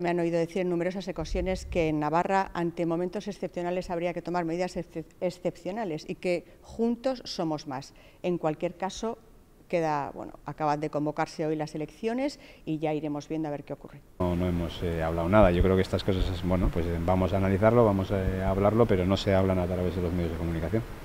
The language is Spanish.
Me han oído decir en numerosas ocasiones que en Navarra, ante momentos excepcionales, habría que tomar medidas excepcionales y que juntos somos más. En cualquier caso, queda, bueno, acaban de convocarse hoy las elecciones y ya iremos viendo a ver qué ocurre. No, hemos eh, hablado nada. Yo creo que estas cosas, bueno, pues eh, vamos a analizarlo, vamos eh, a hablarlo, pero no se hablan a través de los medios de comunicación.